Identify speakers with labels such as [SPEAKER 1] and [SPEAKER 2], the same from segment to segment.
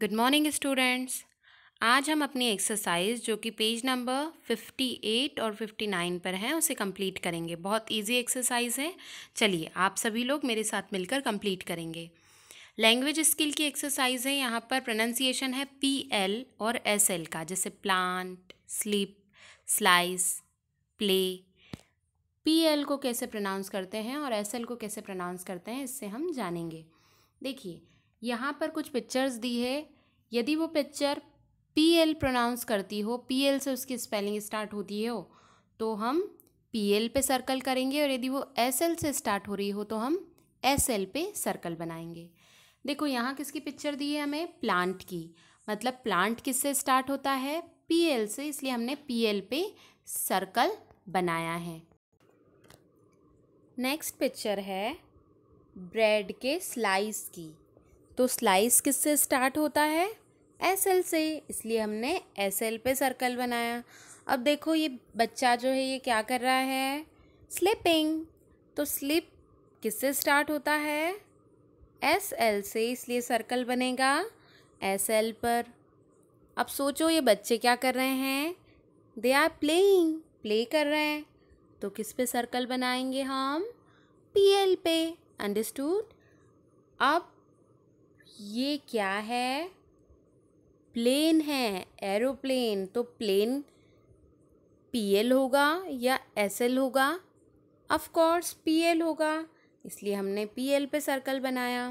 [SPEAKER 1] Good morning students आज हम अपनी एक्सरसाइज जो कि पेज नंबर 58 और 59 पर है उसे कंप्लीट करेंगे बहुत इजी एक्सरसाइज है चलिए आप सभी लोग मेरे साथ मिलकर कंप्लीट करेंगे लैंग्वेज स्किल की एक्सरसाइज है यहाँ पर प्रोनंसिएशन है पी एल और एस एल का जैसे plant slip slice play P L को कैसे प्रोनाउंस करते हैं और एस एल को कैसे प्रोनाउंस करते हैं इससे हम जानेंगे देखिए यहाँ पर कुछ पिक्चर्स दी है यदि वो पिक्चर पी एल प्रोनाउंस करती हो पी एल से उसकी स्पेलिंग स्टार्ट होती हो तो हम पी एल पे सर्कल करेंगे और यदि वो एस एल से स्टार्ट हो रही हो तो हम एस एल पे सर्कल बनाएंगे देखो यहाँ किसकी पिक्चर दी है हमें प्लांट की मतलब प्लांट किससे स्टार्ट होता है पी एल से इसलिए हमने पी एल पे सर्कल बनाया है नेक्स्ट पिक्चर है ब्रेड के स्लाइस की तो स्लाइस किससे स्टार्ट होता है एस एल से इसलिए हमने एस एल पे सर्कल बनाया अब देखो ये बच्चा जो है ये क्या कर रहा है स्लिपिंग तो स्लिप किससे स्टार्ट होता है एस एल से इसलिए सर्कल बनेगा एस एल पर अब सोचो ये बच्चे क्या कर रहे हैं दे आर प्लेइंग प्ले कर रहे हैं तो किस पे सर्कल बनाएंगे हम पी एल पे अंडरस्टूड अब ये क्या है प्लेन है एरोप्लेन तो प्लेन पी एल होगा या एस एल होगा ऑफकोर्स पी एल होगा इसलिए हमने पी एल पे सर्कल बनाया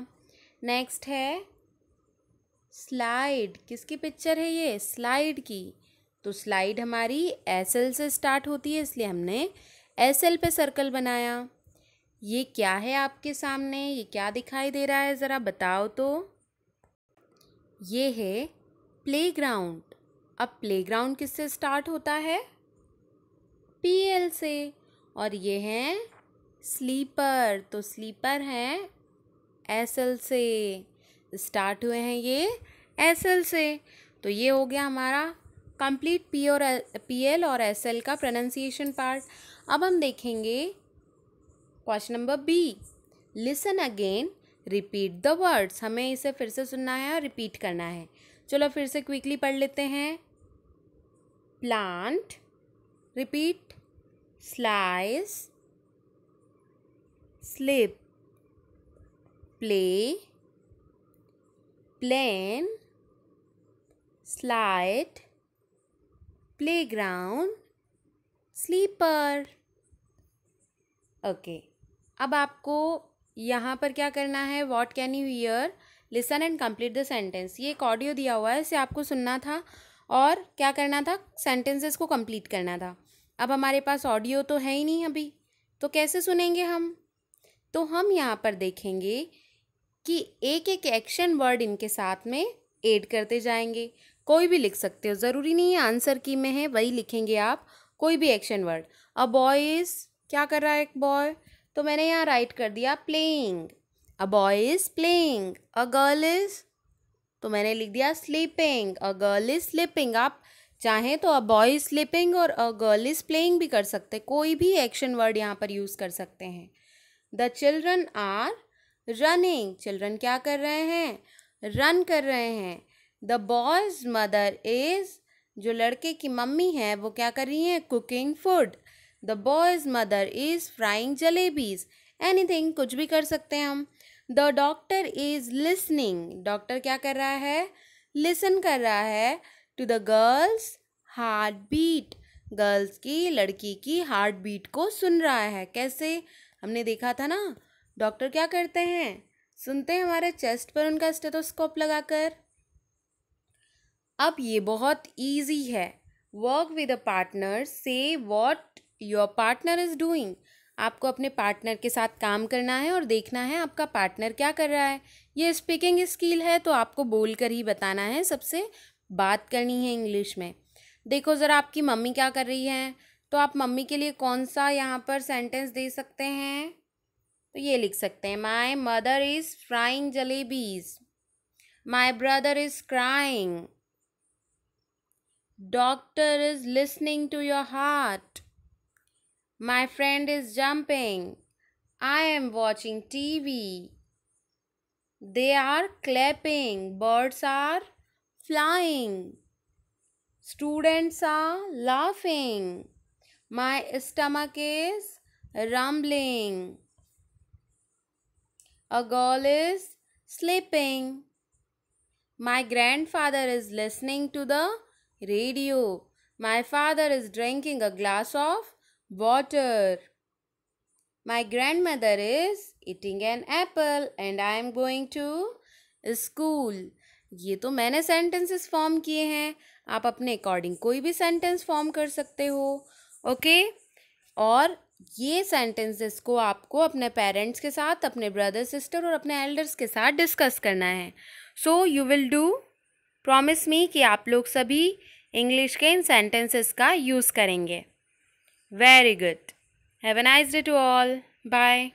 [SPEAKER 1] नेक्स्ट है स्लाइड किसकी पिक्चर है ये स्लाइड की तो स्लाइड हमारी एस एल से स्टार्ट होती है इसलिए हमने एस एल पे सर्कल बनाया ये क्या है आपके सामने ये क्या दिखाई दे रहा है ज़रा बताओ तो ये है प्लेग्राउंड अब प्लेग्राउंड किससे स्टार्ट होता है पी एल से और ये हैं स्लीपर तो स्लीपर हैं एस एल से स्टार्ट हुए हैं ये एस एल से तो ये हो गया हमारा कंप्लीट पी और पी एल और एस एल का प्रोनाउंसिएशन पार्ट अब हम देखेंगे question number B listen again repeat the words हमें इसे फिर से सुनना है और रिपीट करना है चलो फिर से क्विकली पढ़ लेते हैं plant repeat slice slip play plane slide playground sleeper okay अब आपको यहाँ पर क्या करना है what can you hear listen and complete the sentence ये एक ऑडियो दिया हुआ है इसे आपको सुनना था और क्या करना था सेंटेंसेस को कम्प्लीट करना था अब हमारे पास ऑडियो तो है ही नहीं अभी तो कैसे सुनेंगे हम तो हम यहाँ पर देखेंगे कि एक एक एक्शन वर्ड इनके साथ में एड करते जाएंगे कोई भी लिख सकते हो ज़रूरी नहीं है आंसर की में है वही लिखेंगे आप कोई भी action word a boy is क्या कर रहा है एक बॉय तो मैंने यहाँ राइट कर दिया playing a boy is playing a girl is तो मैंने लिख दिया sleeping a girl is sleeping आप चाहें तो अ बॉय इज़ स्लीपिंग और अ गर्ल इज़ प्लेइंग भी कर सकते कोई भी एक्शन वर्ड यहाँ पर यूज़ कर सकते हैं the children are running children क्या कर रहे हैं रन कर रहे हैं द बॉयज़ मदर इज़ जो लड़के की मम्मी है वो क्या कर रही हैं cooking food the boy's mother is frying jalebis anything कुछ भी कर सकते हैं हम the doctor is listening doctor क्या कर रहा है लिसन कर रहा है to the girl's heart beat girls की लड़की की हार्ट बीट को सुन रहा है कैसे हमने देखा था ना डॉक्टर क्या करते हैं सुनते हैं हमारे चेस्ट पर उनका स्टेथोस्कोप लगाकर अब ये बहुत इजी है वर्क विद अ पार्टनर से what your partner is doing आपको अपने पार्टनर के साथ काम करना है और देखना है आपका पार्टनर क्या कर रहा है ये स्पीकिंग स्किल है तो आपको बोल कर ही बताना है सबसे बात करनी है इंग्लिश में देखो ज़रा आपकी मम्मी क्या कर रही है तो आप मम्मी के लिए कौन सा यहाँ पर सेंटेंस दे सकते हैं तो ये लिख सकते हैं my mother is frying jalebis my brother is crying doctor is listening to your heart My friend is jumping. I am watching TV. They are clapping. Birds are flying. Students are laughing. My stomach is rumbling. A girl is sleeping. My grandfather is listening to the radio. My father is drinking a glass of water. My grandmother is eating an apple and I am going to school. ये तो मैंने sentences form किए हैं आप अपने according कोई भी sentence form कर सकते हो ओके okay? और ये सेंटेंसेस को आपको अपने पेरेंट्स के साथ अपने ब्रदर सिस्टर और अपने एल्डर्स के साथ डिस्कस करना है so you will do promise me कि आप लोग सभी इंग्लिश के इन सेंटेंसेस का यूज़ करेंगे Very good. Have a nice day to all. Bye.